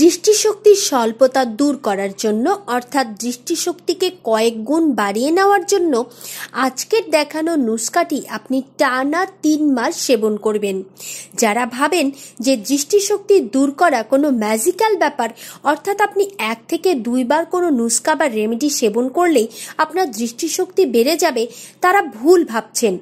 দৃষ্টিশক্তির স্বল্পতা দূর করার জন্য অর্থাৎ দৃষ্টিশক্তিকে কয়েক গুণ বাড়িয়ে নেওয়ার জন্য আজকের দেখানো নুস্কাটি আপনি টানা তিন মাস সেবন করবেন যারা ভাবেন যে দৃষ্টিশক্তি দূর করা কোনো ম্যাজিক্যাল ব্যাপার অর্থাৎ আপনি এক থেকে দুইবার কোনো নুস্কা বা রেমেডি সেবন করলেই আপনার দৃষ্টিশক্তি বেড়ে যাবে তারা ভুল ভাবছেন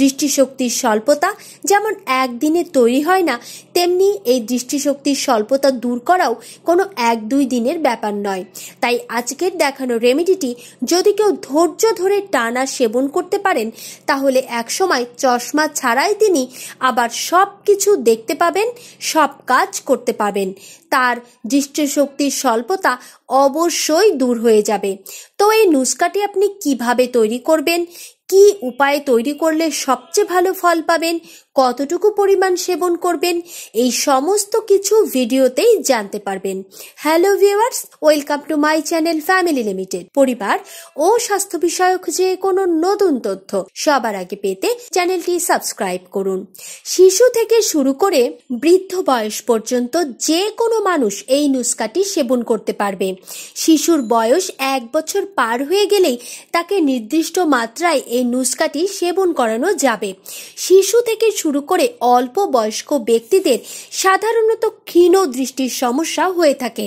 দৃষ্টিশক্তির স্বল্পতা যেমন একদিনে তৈরি হয় না তেমনি এই দৃষ্টিশক্তির স্বল্পতা দূর করা সেটাও কোনো এক দুই দিনের ব্যাপার নয় তাই আজকের দেখানো রেমেডিটি যদি কেউ ধৈর্য ধরে টানা সেবন করতে পারেন তাহলে একসময় চশমা ছাড়াই তিনি আবার সব কিছু দেখতে পাবেন সব কাজ করতে পাবেন তার দৃষ্টিশক্তির স্বল্পতা অবশ্যই দূর হয়ে যাবে তো এই নুস্কাটি আপনি কিভাবে তৈরি করবেন কি উপায়ে তৈরি করলে সবচেয়ে ভালো ফল পাবেন কতটুকু পরিমাণ সেবন করবেন এই সমস্ত কিছু ভিডিওতেই জানতে পারবেন hello viewers welcome to my channel family limited পরিবার ও স্বাস্থ্য বিষয়ক যে কোনো নতুন তথ্য সবার আগে পেতে চ্যানেলটি সাবস্ক্রাইব করুন শিশু থেকে শুরু করে বৃদ্ধ বয়স পর্যন্ত যে কোনো মানুষ এই নুস্কাটি সেবন করতে পারবে শিশুর বয়স এক বছর পার হয়ে গেলেই তাকে নির্দিষ্ট মাত্রায় এই নুস্কাটি সেবন করানো যাবে শিশু থেকে শুরু শুরু করে অল্প বয়স্ক ব্যক্তিদের সাধারণত ক্ষীণ দৃষ্টির সমস্যা হয়ে থাকে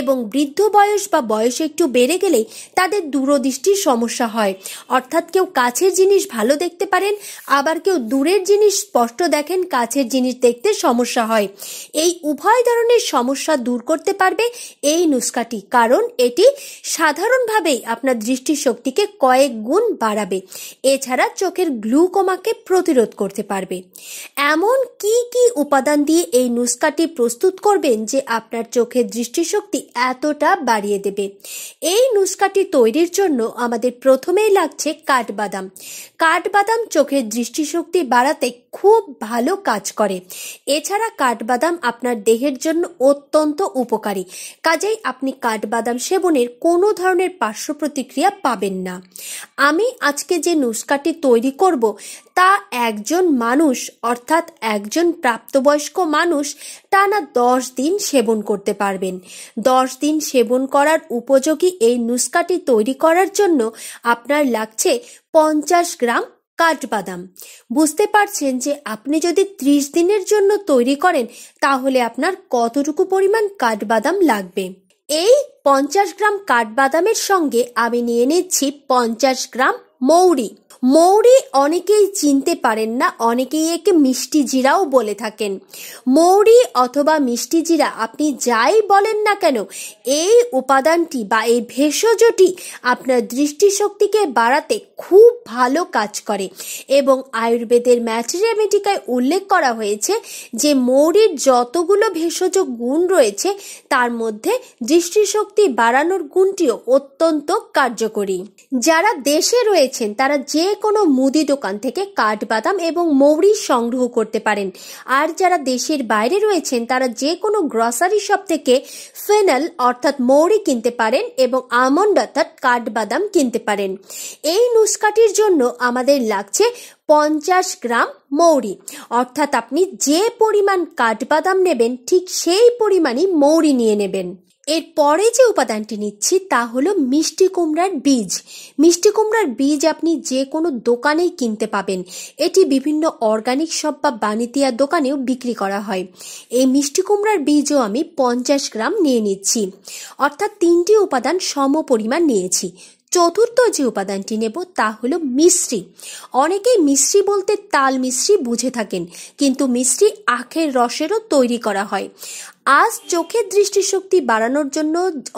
এবং বৃদ্ধ বয়স বা বয়স একটু বেড়ে গেলেই তাদের দূরদৃষ্টির সমস্যা হয় অর্থাৎ কেউ কাছের জিনিস ভালো দেখতে পারেন আবার কেউ দূরের জিনিস স্পষ্ট দেখেন কাছের জিনিস দেখতে সমস্যা হয় এই উভয় ধরনের সমস্যা দূর করতে পারবে এই নুস্কাটি কারণ এটি সাধারণভাবেই আপনার দৃষ্টিশক্তিকে কয়েক গুণ বাড়াবে এছাড়া চোখের গ্লুকোমাকে প্রতিরোধ করতে পারবে এমন কি কি উপাদান দিয়ে এই নুস্কাটি প্রস্তুত করবেন যে আপনার চোখের দৃষ্টিশক্তি এতটা বাড়িয়ে দেবে এই নুস্কাটি তৈরির জন্য আমাদের প্রথমেই লাগছে কাঠবাদাম কাঠবাদাম চোখের দৃষ্টিশক্তি বাড়াতে খুব ভালো কাজ করে এছাড়া কাঠবাদাম আপনার দেহের জন্য অত্যন্ত উপকারী কাজেই আপনি কাঠবাদাম সেবনের কোনো ধরনের পার্শ্ব প্রতিক্রিয়া পাবেন না আমি আজকে যে নুস্কাটি তৈরি করব তা একজন মানুষ অর্থাৎ একজন প্রাপ্তবয়স্ক মানুষ টানা দশ দিন সেবন করতে পারবেন দশ দিন সেবন করার উপযোগী এই নুস্কাটি তৈরি করার জন্য আপনার লাগছে পঞ্চাশ গ্রাম কাঠবাদাম বুঝতে পারছেন যে আপনি যদি ত্রিশ দিনের জন্য তৈরি করেন তাহলে আপনার কতটুকু পরিমাণ কাঠবাদাম লাগবে এই পঞ্চাশ গ্রাম কাঠবাদামের সঙ্গে আমি নিয়ে নিচ্ছি পঞ্চাশ গ্রাম মৌরি মৌরি অনেকেই চিনতে পারেন না অনেকেই একে মিষ্টি জিরাও বলে থাকেন মৌরি অথবা মিষ্টি জিরা আপনি যাই বলেন না কেন এই উপাদানটি বা এই ভেষজটি আপনার দৃষ্টিশক্তিকে বাড়াতে খুব ভালো কাজ করে এবং আয়ুর্বেদের ম্যাটরিয়ামেটিকায় উল্লেখ করা হয়েছে যে মৌরির যতগুলো ভেষজ গুণ রয়েছে তার মধ্যে দৃষ্টিশক্তি বাড়ানোর গুণটিও অত্যন্ত কার্যকরী যারা দেশে রয়েছেন তারা যে যে কোনো মুদি দোকান থেকে কাঠবাদাম এবং মৌরি সংগ্রহ করতে পারেন আর যারা দেশের বাইরে রয়েছেন তারা যে কোনো গ্রসারি শপ থেকে ফেনাল অর্থাৎ মৌরি কিনতে পারেন এবং আমন্ড অর্থাৎ কাঠবাদাম কিনতে পারেন এই নুস্কাটির জন্য আমাদের লাগছে পঞ্চাশ গ্রাম মৌরি অর্থাৎ আপনি যে পরিমাণ কাঠবাদাম নেবেন ঠিক সেই পরিমাণই মৌরি নিয়ে নেবেন এরপরে যে উপাদানটি নিচ্ছি তা হলো মিষ্টি কুমড়ার বীজ মিষ্টি কুমড়ার বীজ আপনি যে কোনো দোকানেই কিনতে পাবেন এটি বিভিন্ন অর্গানিক শপ বা বাণিতিয়া দোকানেও বিক্রি করা হয় এই মিষ্টি কুমড়ার বীজও আমি পঞ্চাশ গ্রাম নিয়ে নিচ্ছি অর্থাৎ তিনটি উপাদান সম পরিমাণ নিয়েছি চতুর্থ যে উপাদানটি নেব তা হলো মিশ্রি অনেকেই মিশ্রি বলতে তাল মিশ্রি বুঝে থাকেন কিন্তু মিশ্রি আখের রসেরও তৈরি করা হয় আজ চোখের দৃষ্টিশক্তি বাড়ানোর জন্য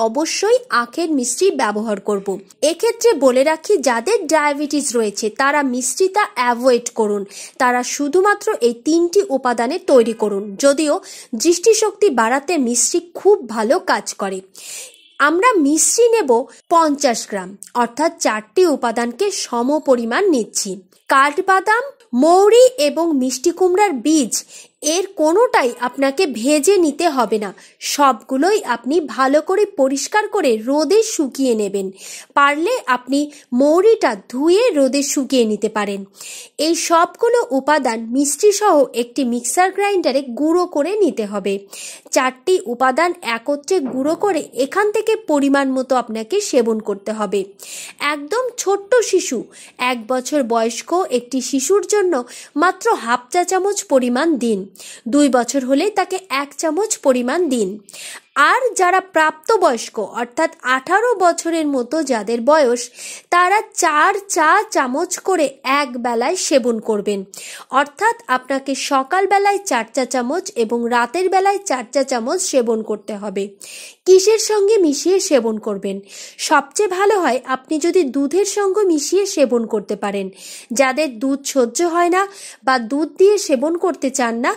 অবশ্যই আখের মিশ্রি ব্যবহার করব। এক্ষেত্রে বলে রাখি যাদের ডায়াবেটিস রয়েছে তারা মিশ্রিতা অ্যাভয়েড করুন তারা শুধুমাত্র এই তিনটি উপাদানে তৈরি করুন যদিও দৃষ্টিশক্তি বাড়াতে মিশ্রি খুব ভালো কাজ করে আমরা মিশ্রি নেব পঞ্চাশ গ্রাম অর্থাৎ চারটি উপাদানকে সম পরিমাণ নিচ্ছি কাঠবাদাম মৌরি এবং মিষ্টি কুমড়ার বীজ এর কোনোটাই আপনাকে ভেজে নিতে হবে না সবগুলোই আপনি ভালো করে পরিষ্কার করে রোদে শুকিয়ে নেবেন পারলে আপনি মৌরিটা ধুয়ে রোদে শুকিয়ে নিতে পারেন এই সবগুলো উপাদান মিষ্টিসহ একটি মিক্সার গ্রাইন্ডারে গুঁড়ো করে নিতে হবে চারটি উপাদান একত্রে গুঁড়ো করে এখান থেকে পরিমাণ মতো আপনাকে সেবন করতে হবে একদম ছোট্ট শিশু এক বছর বয়স্ক একটি শিশুর জন্য মাত্র হাফ চা চামচ পরিমাণ দিন দুই বছর হলে তাকে এক চামচ পরিমাণ দিন আর যারা প্রাপ্তবয়স্ক অর্থাৎ আঠারো বছরের মতো যাদের বয়স তারা চার চা চামচ করে এক বেলায় সেবন করবেন অর্থাৎ আপনাকে সকালবেলায় চার চা চামচ এবং রাতের বেলায় চার চা চামচ সেবন করতে হবে কিসের সঙ্গে মিশিয়ে সেবন করবেন সবচেয়ে ভালো হয় আপনি যদি দুধের সঙ্গে মিশিয়ে সেবন করতে পারেন যাদের দুধ সহ্য হয় না বা দুধ দিয়ে সেবন করতে চান না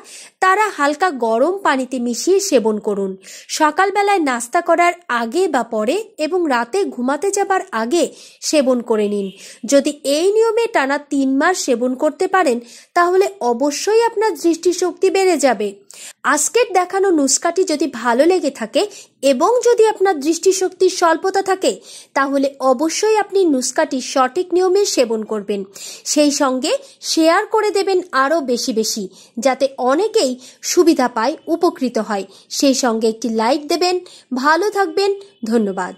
তারা হালকা গরম পানিতে মিশিয়ে সেবন করুন সকালবেলায় নাস্তা করার আগে বা পরে এবং রাতে ঘুমাতে যাবার আগে সেবন করে নিন যদি এই নিয়মে টানা তিন মাস সেবন করতে পারেন তাহলে অবশ্যই আপনার দৃষ্টিশক্তি বেড়ে যাবে আজকের দেখানো নুস্কাটি যদি ভালো লেগে থাকে এবং যদি আপনার দৃষ্টিশক্তির স্বল্পতা থাকে তাহলে অবশ্যই আপনি নুস্কাটি সঠিক নিয়মে সেবন করবেন সেই সঙ্গে শেয়ার করে দেবেন আরও বেশি বেশি যাতে অনেকেই সুবিধা পায় উপকৃত হয় সেই সঙ্গে একটি লাইক দেবেন ভালো থাকবেন ধন্যবাদ